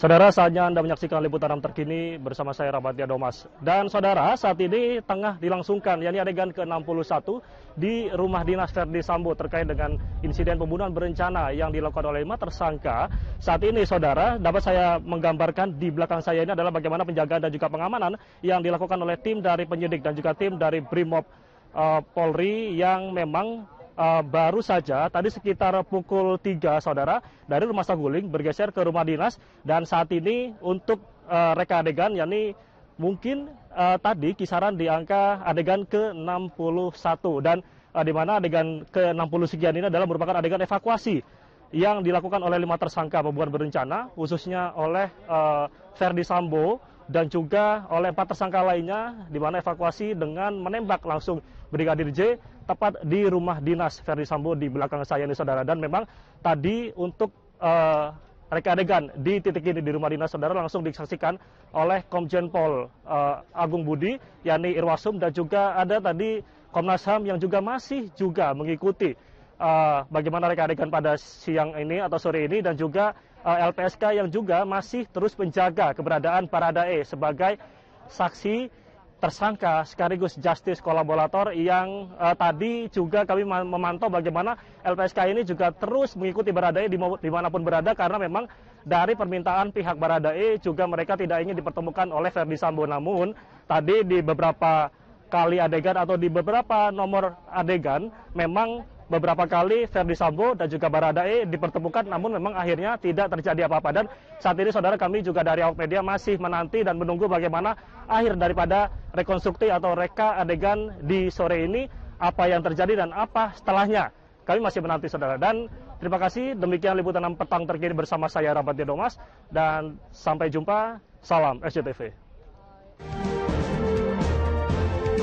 Saudara, saatnya Anda menyaksikan liputan terkini bersama saya Rabatia Domas. Dan saudara, saat ini tengah dilangsungkan, yakni adegan ke-61 di rumah dinas Verdi Sambo terkait dengan insiden pembunuhan berencana yang dilakukan oleh lima tersangka. Saat ini, saudara, dapat saya menggambarkan di belakang saya ini adalah bagaimana penjagaan dan juga pengamanan yang dilakukan oleh tim dari penyidik dan juga tim dari Brimob eh, Polri yang memang Eh, baru saja tadi sekitar pukul 3 saudara dari rumah Saguling bergeser ke rumah dinas dan saat ini untuk uh, reka adegan yakni mungkin uh, tadi kisaran di angka adegan ke-61 dan uh, di mana adegan ke-60 sekian ini adalah merupakan adegan evakuasi yang dilakukan oleh lima tersangka pembunuhan berencana khususnya oleh uh, Ferdi Sambo dan juga oleh empat tersangka lainnya di mana evakuasi dengan menembak langsung Brigadir J tepat di rumah dinas Ferdi Sambo di belakang saya ini saudara dan memang tadi untuk uh, reka adegan di titik ini di rumah dinas saudara langsung disaksikan oleh Komjen Pol uh, Agung Budi yakni Irwasum dan juga ada tadi Komnas HAM yang juga masih juga mengikuti uh, bagaimana reka adegan pada siang ini atau sore ini dan juga Eh, LPSK yang juga masih terus menjaga keberadaan Baradae sebagai saksi tersangka sekaligus justice kolaborator yang uh, tadi juga kami memantau bagaimana LPSK ini juga terus mengikuti Baradae dimanapun berada karena memang dari permintaan pihak Baradae juga mereka tidak ingin dipertemukan oleh Verdi Sambo namun tadi di beberapa kali adegan atau di beberapa nomor adegan memang beberapa kali Ferdi Sambo dan juga Baradae dipertemukan namun memang akhirnya tidak terjadi apa-apa dan saat ini saudara kami juga dari awak media masih menanti dan menunggu bagaimana akhir daripada rekonstruksi atau reka adegan di sore ini apa yang terjadi dan apa setelahnya kami masih menanti saudara dan terima kasih demikian liputan petang terkini bersama saya Rabat Domas dan sampai jumpa salam SCTV